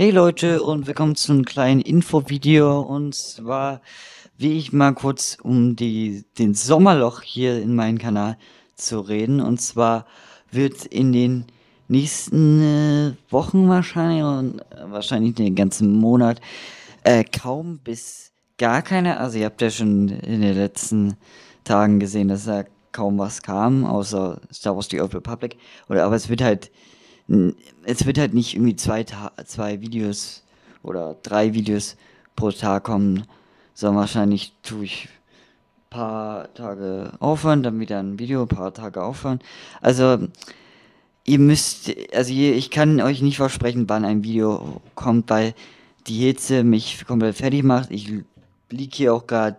Hey Leute und willkommen zu einem kleinen Infovideo und zwar wie ich mal kurz um die, den Sommerloch hier in meinem Kanal zu reden und zwar wird in den nächsten äh, Wochen wahrscheinlich und wahrscheinlich den ganzen Monat äh, kaum bis gar keine, also ihr habt ja schon in den letzten Tagen gesehen, dass da kaum was kam, außer Star Wars The Old Republic oder aber es wird halt es wird halt nicht irgendwie zwei, zwei Videos oder drei Videos pro Tag kommen, sondern wahrscheinlich tue ich ein paar Tage aufhören, dann wieder ein Video, ein paar Tage aufhören. Also ihr müsst, also ich kann euch nicht versprechen, wann ein Video kommt, weil die Hitze mich komplett fertig macht. Ich liege hier auch gerade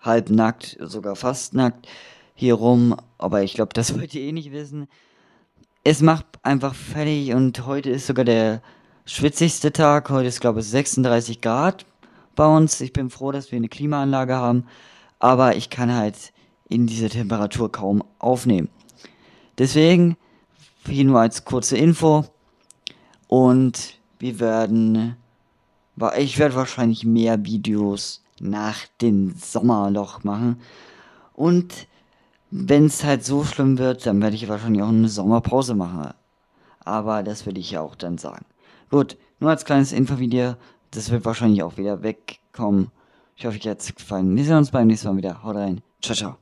halb nackt, sogar fast nackt hier rum, aber ich glaube, das wollt ihr eh nicht wissen es macht einfach fertig und heute ist sogar der schwitzigste Tag. Heute ist, glaube ich, 36 Grad bei uns. Ich bin froh, dass wir eine Klimaanlage haben, aber ich kann halt in dieser Temperatur kaum aufnehmen. Deswegen hier nur als kurze Info und wir werden, ich werde wahrscheinlich mehr Videos nach dem Sommerloch machen und wenn es halt so schlimm wird, dann werde ich wahrscheinlich auch eine Sommerpause machen. Aber das würde ich ja auch dann sagen. Gut, nur als kleines Infovideo. Das wird wahrscheinlich auch wieder wegkommen. Ich hoffe, euch hat es gefallen. Wir sehen uns beim nächsten Mal wieder. Haut rein. Ciao, ciao.